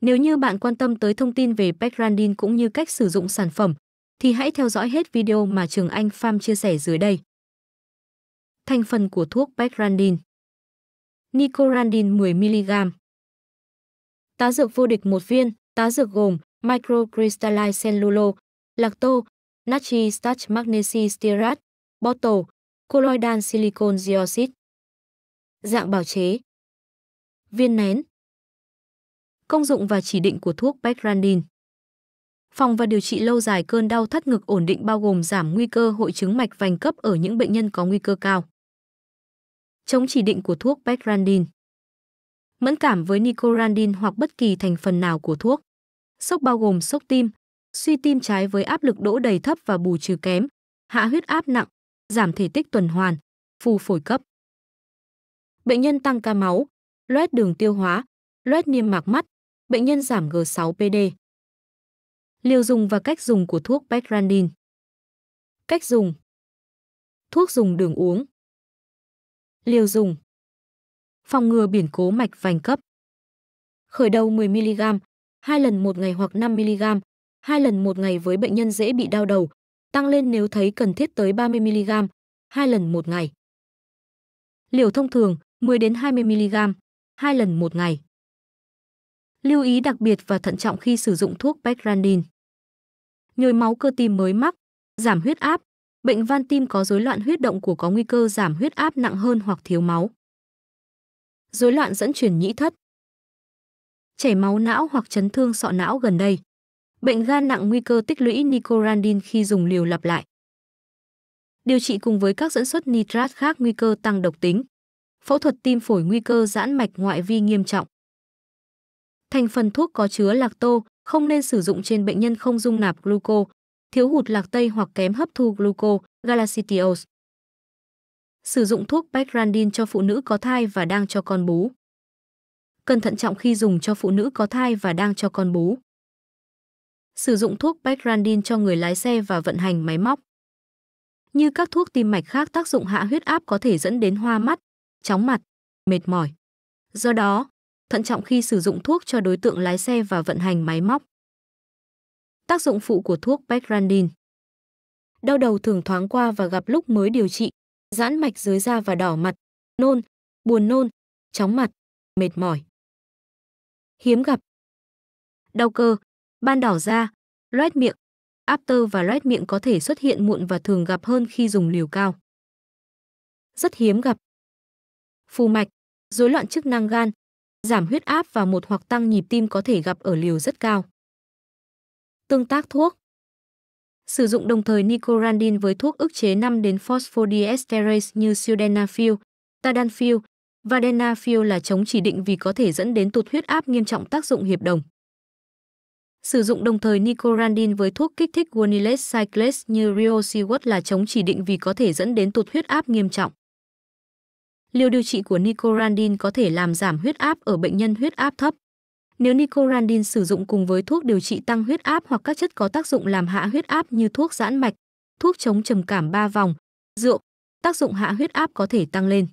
Nếu như bạn quan tâm tới thông tin về Pecrandin cũng như cách sử dụng sản phẩm, thì hãy theo dõi hết video mà Trường Anh Farm chia sẻ dưới đây. Thành phần của thuốc Pecrandin Nicorandin 10mg Tá dược vô địch một viên, tá dược gồm microcrystalline cellulose, lacto, natri starch magnesi stearate, bottle, colloidal silicon dioxide. Dạng bào chế Viên nén công dụng và chỉ định của thuốc Becrandin. Phòng và điều trị lâu dài cơn đau thắt ngực ổn định bao gồm giảm nguy cơ hội chứng mạch vành cấp ở những bệnh nhân có nguy cơ cao. Chống chỉ định của thuốc Becrandin. Mẫn cảm với Nicorandin hoặc bất kỳ thành phần nào của thuốc. Sốc bao gồm sốc tim, suy tim trái với áp lực đỗ đầy thấp và bù trừ kém, hạ huyết áp nặng, giảm thể tích tuần hoàn, phù phổi cấp. Bệnh nhân tăng ca máu, loét đường tiêu hóa, loét niêm mạc mắt, bệnh nhân giảm G6PD. Liều dùng và cách dùng của thuốc Becrandin. Cách dùng. Thuốc dùng đường uống. Liều dùng. Phòng ngừa biển cố mạch vành cấp. Khởi đầu 10 mg, 2 lần một ngày hoặc 5 mg, 2 lần một ngày với bệnh nhân dễ bị đau đầu, tăng lên nếu thấy cần thiết tới 30 mg, 2 lần một ngày. Liều thông thường 10 đến 20 mg, 2 lần một ngày. Lưu ý đặc biệt và thận trọng khi sử dụng thuốc Becranin. Nhồi máu cơ tim mới mắc, giảm huyết áp, bệnh van tim có rối loạn huyết động của có nguy cơ giảm huyết áp nặng hơn hoặc thiếu máu. Rối loạn dẫn truyền nhĩ thất. Chảy máu não hoặc chấn thương sọ não gần đây. Bệnh gan nặng nguy cơ tích lũy nicorandin khi dùng liều lặp lại. Điều trị cùng với các dẫn xuất nitrat khác nguy cơ tăng độc tính. Phẫu thuật tim phổi nguy cơ giãn mạch ngoại vi nghiêm trọng. Thành phần thuốc có chứa lạc tô, không nên sử dụng trên bệnh nhân không dung nạp gluco, thiếu hụt lạc tây hoặc kém hấp thu gluco, galactose. Sử dụng thuốc Becrandin cho phụ nữ có thai và đang cho con bú. Cần thận trọng khi dùng cho phụ nữ có thai và đang cho con bú. Sử dụng thuốc Becrandin cho người lái xe và vận hành máy móc. Như các thuốc tim mạch khác tác dụng hạ huyết áp có thể dẫn đến hoa mắt, chóng mặt, mệt mỏi. Do đó, thận trọng khi sử dụng thuốc cho đối tượng lái xe và vận hành máy móc. Tác dụng phụ của thuốc Becrandin Đau đầu thường thoáng qua và gặp lúc mới điều trị, giãn mạch dưới da và đỏ mặt, nôn, buồn nôn, chóng mặt, mệt mỏi. Hiếm gặp Đau cơ, ban đỏ da, loét miệng, after và loét miệng có thể xuất hiện muộn và thường gặp hơn khi dùng liều cao. Rất hiếm gặp. Phù mạch, rối loạn chức năng gan, giảm huyết áp và một hoặc tăng nhịp tim có thể gặp ở liều rất cao. Tương tác thuốc Sử dụng đồng thời nicorandin với thuốc ức chế 5 đến phosphodiesterase như sildenafil, tadalafil và denafil là chống chỉ định vì có thể dẫn đến tụt huyết áp nghiêm trọng tác dụng hiệp đồng. Sử dụng đồng thời nicorandin với thuốc kích thích guanylate cyclase như riociguat là chống chỉ định vì có thể dẫn đến tụt huyết áp nghiêm trọng. Liều điều trị của Nicorandin có thể làm giảm huyết áp ở bệnh nhân huyết áp thấp. Nếu Nicorandin sử dụng cùng với thuốc điều trị tăng huyết áp hoặc các chất có tác dụng làm hạ huyết áp như thuốc giãn mạch, thuốc chống trầm cảm ba vòng, rượu, tác dụng hạ huyết áp có thể tăng lên.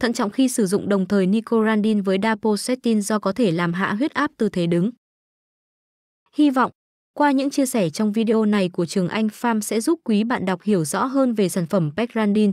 Thận trọng khi sử dụng đồng thời Nicorandin với Dapocetin do có thể làm hạ huyết áp tư thế đứng. Hy vọng, qua những chia sẻ trong video này của Trường Anh Farm sẽ giúp quý bạn đọc hiểu rõ hơn về sản phẩm Pecrandin,